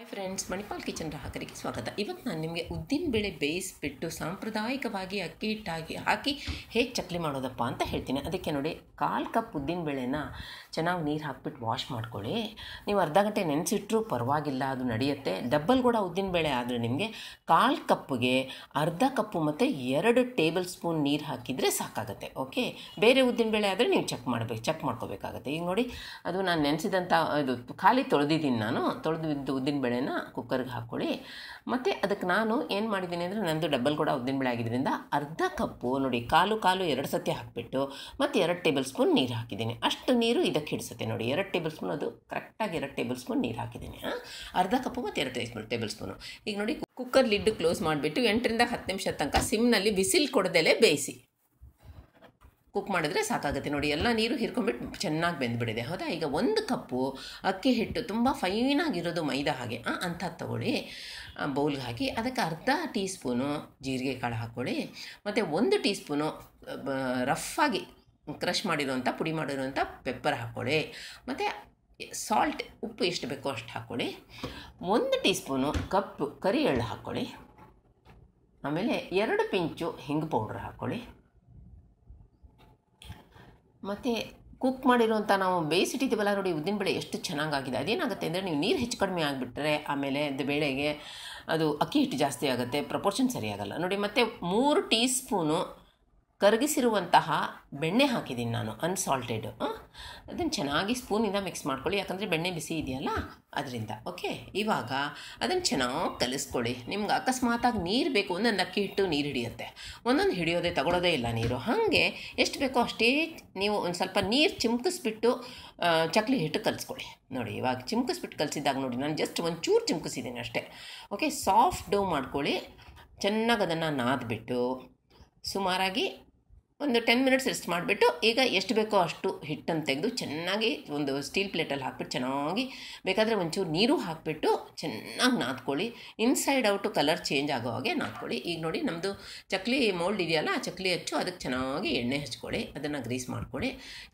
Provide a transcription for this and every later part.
hi friends Manipal kitchen ಗ್ರಾಹಕರಿಗೆ ಸ್ವಾಗತ ಇವತ್ತು ನಾನು ನಿಮಗೆ ಉದ್ದಿನಬೇಳೆ ಬೇಯಿಸಿಬಿಟ್ಟು ಸಾಂಪ್ರದಾಯಿಕವಾಗಿ ಅಕ್ಕಿ ಹಿಟ್ಟಾಗಿ ಹಾಕಿ ಹೇಗೆ ಚಕ್ಲಿ ಮಾಡೋದಪ್ಪ ಅಂತ ಹೇಳ್ತೀನಿ ಅದಕ್ಕೆ ನೋಡಿ ಕಾಲು ಕಪ್ ಉದ್ದಿನಬೇಳೆನ ಚೆನ್ನಾಗಿ ನೀರು ಹಾಕಿಬಿಟ್ಟು ವಾಶ್ ಮಾಡ್ಕೊಳ್ಳಿ ನೀವು ಅರ್ಧ ಗಂಟೆ ನೆನೆಸಿಟ್ಟರೂ ಪರವಾಗಿಲ್ಲ ಅದು ನಡೆಯುತ್ತೆ ಡಬ್ಬಲ್ ಕೂಡ ಉದ್ದಿನಬೇಳೆ ಆದರೆ ನಿಮಗೆ ಕಾಲು ಕಪ್ಪಿಗೆ ಅರ್ಧ ಕಪ್ಪು ಮತ್ತು ಎರಡು ಟೇಬಲ್ ಸ್ಪೂನ್ ನೀರು ಹಾಕಿದರೆ ಸಾಕಾಗುತ್ತೆ ಓಕೆ ಬೇರೆ ಉದ್ದಿನಬೇಳೆ ಆದರೆ ನೀವು ಚೆಕ್ ಮಾಡಬೇಕು ಚೆಕ್ ಮಾಡ್ಕೋಬೇಕಾಗುತ್ತೆ ಈಗ ನೋಡಿ ಅದು ನಾನು ನೆನೆಸಿದಂಥ ಇದು ಖಾಲಿ ತೊಳೆದಿದ್ದೀನಿ ನಾನು ತೊಳೆದಿದ್ದು ಉದ್ದಿನಬೇಳೆ ಬೇಳೆನ ಕುಕ್ಕರ್ಗೆ ಹಾಕ್ಕೊಳ್ಳಿ ಮತ್ತು ಅದಕ್ಕೆ ನಾನು ಏನು ಮಾಡಿದ್ದೀನಿ ಅಂದರೆ ನಂದು ಡಬ್ಬಲ್ ಕೂಡ ಉದ್ದಿನಬೇಳೆ ಆಗಿದ್ದರಿಂದ ಅರ್ಧ ಕಪ್ಪು ನೋಡಿ ಕಾಲು ಕಾಲು ಎರಡು ಸತಿ ಹಾಕಿಬಿಟ್ಟು ಮತ್ತು ಎರಡು ಟೇಬಲ್ ಸ್ಪೂನ್ ನೀರು ಹಾಕಿದ್ದೀನಿ ಅಷ್ಟು ನೀರು ಇದಕ್ಕೆ ಹಿಡಿಸುತ್ತೆ ನೋಡಿ ಎರಡು ಟೇಬಲ್ ಸ್ಪೂನ್ ಅದು ಕರೆಕ್ಟಾಗಿ ಎರಡು ಟೇಬಲ್ ಸ್ಪೂನ್ ನೀರು ಹಾಕಿದ್ದೀನಿ ಅರ್ಧ ಕಪ್ಪು ಮತ್ತು ಎರಡು ಟೇಬಲ್ ಟೇಬಲ್ ಸ್ಪೂನು ಈಗ ನೋಡಿ ಕುಕ್ಕರ್ ಲಿಡ್ ಕ್ಲೋಸ್ ಮಾಡಿಬಿಟ್ಟು ಎಂಟರಿಂದ ಹತ್ತು ನಿಮಿಷ ತನಕ ಸಿಮ್ನಲ್ಲಿ ಬಿಸಿಲು ಕೊಡದೆಲೆ ಬೇಯಿಸಿ ಕುಕ್ ಮಾಡಿದ್ರೆ ಸಾಕಾಗುತ್ತೆ ನೋಡಿ ಎಲ್ಲ ನೀರು ಹಿರ್ಕೊಂಡ್ಬಿಟ್ಟು ಚೆನ್ನಾಗಿ ಬೆಂದ್ಬಿಟ್ಟಿದೆ ಹೌದಾ ಈಗ ಒಂದು ಕಪ್ಪು ಅಕ್ಕಿ ಹಿಟ್ಟು ತುಂಬ ಫೈನಾಗಿರೋದು ಮೈದಾ ಹಾಗೆ ಅಂಥದ್ದು ತೊಗೊಳ್ಳಿ ಬೌಲ್ಗೆ ಹಾಕಿ ಅದಕ್ಕೆ ಅರ್ಧ ಟೀ ಸ್ಪೂನು ಜೀರಿಗೆ ಕಾಳು ಹಾಕ್ಕೊಳ್ಳಿ ಮತ್ತು ಒಂದು ಟೀ ಸ್ಪೂನು ರಫಾಗಿ ಕ್ರಷ್ ಮಾಡಿರೋಂಥ ಪುಡಿ ಮಾಡಿರೋಂಥ ಪೆಪ್ಪರ್ ಹಾಕ್ಕೊಳ್ಳಿ ಮತ್ತು ಸಾಲ್ಟ್ ಉಪ್ಪು ಎಷ್ಟು ಬೇಕೋ ಅಷ್ಟು ಹಾಕ್ಕೊಳ್ಳಿ ಒಂದು ಟೀ ಸ್ಪೂನು ಕಪ್ಪು ಕರಿ ಎಳ್ಳು ಹಾಕ್ಕೊಳ್ಳಿ ಆಮೇಲೆ ಎರಡು ಪಿಂಚು ಹಿಂಗೆ ಪೌಡ್ರ್ ಹಾಕ್ಕೊಳ್ಳಿ ಮತ್ತು ಕುಕ್ ಮಾಡಿರುವಂಥ ನಾವು ಬೇಯಿಸಿಟ್ಟಿದ್ದೀವಲ್ಲ ನೋಡಿ ಉದ್ದಿನ ಬೇಳೆ ಎಷ್ಟು ಚೆನ್ನಾಗಾಗಿದೆ ಅದೇನಾಗುತ್ತೆ ಅಂದರೆ ನೀವು ನೀರು ಹೆಚ್ಚು ಕಡಿಮೆ ಆಗಿಬಿಟ್ರೆ ಆಮೇಲೆ ಅದು ಬೇಳೆಗೆ ಅದು ಅಕ್ಕಿ ಹಿಟ್ಟು ಜಾಸ್ತಿ ಆಗುತ್ತೆ ಪ್ರಪೋರ್ಷನ್ ಸರಿಯಾಗಲ್ಲ ನೋಡಿ ಮತ್ತು ಮೂರು ಟೀ ಸ್ಪೂನು ಕರಗಿಸಿರುವಂತಹ ಬೆಣ್ಣೆ ಹಾಕಿದ್ದೀನಿ ನಾನು ಅನ್ಸಾಲ್ಟೆಡ್ ಅದನ್ನು ಚೆನ್ನಾಗಿ ಸ್ಪೂನಿಂದ ಮಿಕ್ಸ್ ಮಾಡ್ಕೊಳ್ಳಿ ಯಾಕಂದರೆ ಬೆಣ್ಣೆ ಬಿಸಿ ಇದೆಯಲ್ಲ ಅದರಿಂದ ಓಕೆ ಇವಾಗ ಅದನ್ನು ಚೆನ್ನಾಗಿ ಕಲಿಸ್ಕೊಳ್ಳಿ ನಿಮ್ಗೆ ಅಕಸ್ಮಾತಾಗಿ ನೀರು ಬೇಕು ಒಂದೊಂದು ಅಕ್ಕಿ ಇಟ್ಟು ನೀರು ಹಿಡಿಯುತ್ತೆ ಒಂದೊಂದು ಹಿಡಿಯೋದೇ ತಗೊಳ್ಳೋದೇ ಇಲ್ಲ ನೀರು ಹಾಗೆ ಎಷ್ಟು ಬೇಕೋ ಅಷ್ಟೇ ನೀವು ಒಂದು ಸ್ವಲ್ಪ ನೀರು ಚಿಮ್ಕಿಸ್ಬಿಟ್ಟು ಚಕ್ಲಿ ಹಿಟ್ಟು ಕಲಿಸ್ಕೊಳ್ಳಿ ನೋಡಿ ಇವಾಗ ಚಿಮ್ಕಿಸ್ಬಿಟ್ಟು ಕಲಿಸಿದಾಗ ನೋಡಿ ನಾನು ಜಸ್ಟ್ ಒಂಚೂರು ಚಿಮ್ಕಿಸಿದ್ದೀನಿ ಅಷ್ಟೇ ಓಕೆ ಸಾಫ್ಟ್ ಡೋ ಮಾಡ್ಕೊಳ್ಳಿ ಚೆನ್ನಾಗಿ ಅದನ್ನು ನಾದ್ಬಿಟ್ಟು ಸುಮಾರಾಗಿ ಒಂದು ಟೆನ್ ಮಿನಿಟ್ಸ್ ರೆಸ್ಟ್ ಮಾಡಿಬಿಟ್ಟು ಈಗ ಎಷ್ಟು ಬೇಕೋ ಅಷ್ಟು ಹಿಟ್ಟನ್ನು ತೆಗೆದು ಚೆನ್ನಾಗಿ ಒಂದು ಸ್ಟೀಲ್ ಪ್ಲೇಟಲ್ಲಿ ಹಾಕ್ಬಿಟ್ಟು ಚೆನ್ನಾಗಿ ಬೇಕಾದರೆ ಒಂಚೂರು ನೀರು ಹಾಕಿಬಿಟ್ಟು ಚೆನ್ನಾಗಿ ನಾದ್ಕೊಳ್ಳಿ ಇನ್ಸೈಡ್ ಔಟು ಕಲರ್ ಚೇಂಜ್ ಆಗೋ ಹಾಗೆ ನಾದ್ಕೊಳ್ಳಿ ಈಗ ನೋಡಿ ನಮ್ಮದು ಚಕ್ಲಿ ಮೋಲ್ಡ್ ಇದೆಯಲ್ಲ ಆ ಚಕ್ಲಿ ಹಚ್ಚು ಅದಕ್ಕೆ ಚೆನ್ನಾಗಿ ಎಣ್ಣೆ ಹಚ್ಕೊಳ್ಳಿ ಅದನ್ನು ಗ್ರೀಸ್ ಮಾಡ್ಕೊಳ್ಳಿ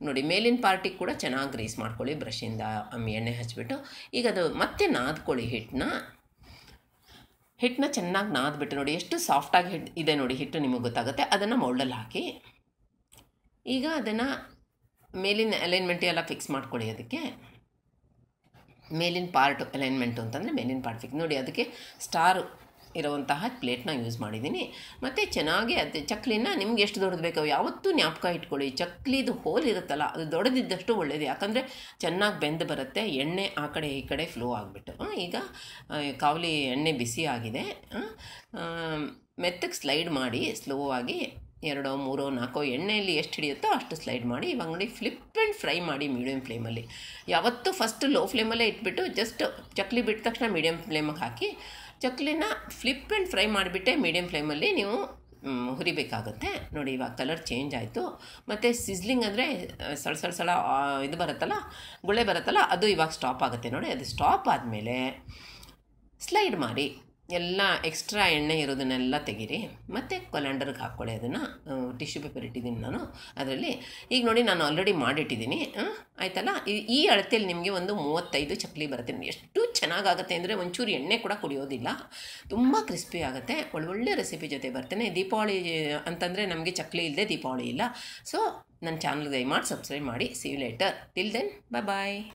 ನೋಡಿ ಮೇಲಿನ ಪಾರ್ಟಿಗೆ ಕೂಡ ಚೆನ್ನಾಗಿ ಗ್ರೀಸ್ ಮಾಡ್ಕೊಳ್ಳಿ ಬ್ರಷಿಂದ ಎಣ್ಣೆ ಹಚ್ಬಿಟ್ಟು ಈಗ ಅದು ಮತ್ತೆ ನಾದ್ಕೊಳ್ಳಿ ಹಿಟ್ಟನ್ನ ಹಿಟ್ಟನ್ನ ಚೆನ್ನಾಗಿ ನಾದ್ಬಿಟ್ಟು ನೋಡಿ ಎಷ್ಟು ಸಾಫ್ಟಾಗಿ ಹಿಟ್ ಇದೆ ನೋಡಿ ಹಿಟ್ಟು ನಿಮಗೆ ಗೊತ್ತಾಗುತ್ತೆ ಅದನ್ನು ಮೌಲ್ಡಲ್ಲಿ ಹಾಕಿ ಈಗ ಅದನ್ನು ಮೇಲಿನ ಅಲೈನ್ಮೆಂಟ್ ಎಲ್ಲ ಫಿಕ್ಸ್ ಮಾಡಿಕೊಡಿ ಅದಕ್ಕೆ ಮೇಲಿನ ಪಾರ್ಟ್ ಅಲೈನ್ಮೆಂಟು ಅಂತಂದರೆ ಮೇಲಿನ ಪಾರ್ಟ್ ಫಿಕ್ಸ್ ನೋಡಿ ಅದಕ್ಕೆ ಸ್ಟಾರು ಇರುವಂತಹ ಪ್ಲೇಟ್ನ ಯೂಸ್ ಮಾಡಿದ್ದೀನಿ ಮತ್ತು ಚೆನ್ನಾಗಿ ಅದು ಚಕ್ಲಿನ ನಿಮ್ಗೆ ಎಷ್ಟು ದೊಡ್ಡದು ಬೇಕು ಯಾವತ್ತೂ ಜ್ಞಾಪಕ ಇಟ್ಕೊಳ್ಳಿ ಚಕ್ಲಿದು ಹೋಲ್ ಇರುತ್ತಲ್ಲ ಅದು ದೊಡ್ಡದಿದ್ದಷ್ಟು ಒಳ್ಳೆಯದು ಯಾಕಂದರೆ ಚೆನ್ನಾಗಿ ಬೆಂದು ಬರುತ್ತೆ ಎಣ್ಣೆ ಆ ಕಡೆ ಈ ಕಡೆ ಫ್ಲೋ ಆಗಿಬಿಟ್ಟು ಈಗ ಕಾವಲಿ ಎಣ್ಣೆ ಬಿಸಿ ಆಗಿದೆ ಮೆತ್ತಗೆ ಸ್ಲೈಡ್ ಮಾಡಿ ಸ್ಲೋ ಆಗಿ ಎರಡೋ ಮೂರೋ ನಾಲ್ಕೋ ಎಣ್ಣೆಯಲ್ಲಿ ಎಷ್ಟು ಹಿಡಿಯುತ್ತೋ ಅಷ್ಟು ಸ್ಲೈಡ್ ಮಾಡಿ ಇವಾಗ ನೋಡಿ ಫ್ಲಿಪ್ ಆ್ಯಂಡ್ ಫ್ರೈ ಮಾಡಿ ಮೀಡಿಯಂ ಫ್ಲೇಮಲ್ಲಿ ಯಾವತ್ತೂ ಫಸ್ಟ್ ಲೋ ಫ್ಲೇಮಲ್ಲೇ ಇಟ್ಬಿಟ್ಟು ಜಸ್ಟ್ ಚಕ್ಲಿ ಬಿಟ್ಟ ತಕ್ಷಣ ಮೀಡಿಯಂ ಫ್ಲೇಮಿಗೆ ಹಾಕಿ ಚಕ್ಲಿನ ಫ್ಲಿಪ್ ಆ್ಯಂಡ್ ಫ್ರೈ ಮಾಡಿಬಿಟ್ಟೆ ಮೀಡಿಯಮ್ ಫ್ಲೇಮಲ್ಲಿ ನೀವು ಹುರಿಬೇಕಾಗುತ್ತೆ ನೋಡಿ ಇವಾಗ ಕಲರ್ ಚೇಂಜ್ ಆಯಿತು ಮತ್ತು ಸಿಸ್ಲಿಂಗ್ ಅಂದರೆ ಸಳ ಸಳ ಸಳ ಇದು ಬರುತ್ತಲ್ಲ ಗುಳೆ ಬರುತ್ತಲ್ಲ ಅದು ಇವಾಗ ಸ್ಟಾಪ್ ಆಗುತ್ತೆ ನೋಡಿ ಅದು ಸ್ಟಾಪ್ ಆದಮೇಲೆ ಸ್ಲೈಡ್ ಮಾಡಿ ಎಲ್ಲ ಎಕ್ಸ್ಟ್ರಾ ಎಣ್ಣೆ ಇರೋದನ್ನೆಲ್ಲ ತೆಗೀರಿ ಮತ್ತು ಕೊಲ್ಯಾಂಡರ್ಗೆ ಹಾಕ್ಕೊಳ್ಳಿ ಅದನ್ನು ಟಿಶ್ಯೂ ಪೇಪರ್ ಇಟ್ಟಿದ್ದೀನಿ ನಾನು ಅದರಲ್ಲಿ ಈಗ ನೋಡಿ ನಾನು ಆಲ್ರೆಡಿ ಮಾಡಿಟ್ಟಿದ್ದೀನಿ ಆಯಿತಲ್ಲ ಈ ಅಳತೆಯಲ್ಲಿ ನಿಮಗೆ ಒಂದು ಮೂವತ್ತೈದು ಚಕ್ಲಿ ಬರುತ್ತೆ ಎಷ್ಟು ಚೆನ್ನಾಗಾಗುತ್ತೆ ಅಂದರೆ ಒಂಚೂರು ಎಣ್ಣೆ ಕೂಡ ಕುಡಿಯೋದಿಲ್ಲ ತುಂಬ ಕ್ರಿಸ್ಪಿ ಆಗುತ್ತೆ ಒಳ್ಳೊಳ್ಳೆ ರೆಸಿಪಿ ಜೊತೆ ಬರ್ತೇನೆ ದೀಪಾವಳಿ ಅಂತಂದರೆ ನಮಗೆ ಚಕ್ಲಿ ಇಲ್ಲದೆ ದೀಪಾವಳಿ ಇಲ್ಲ ಸೊ ನನ್ನ ಚಾನಲ್ಗೆ ದಯಮಾಡಿ ಸಬ್ಸ್ಕ್ರೈಬ್ ಮಾಡಿ ಸಿ ಲೇಟರ್ ಟಿಲ್ ದೆನ್ ಬಾಯ್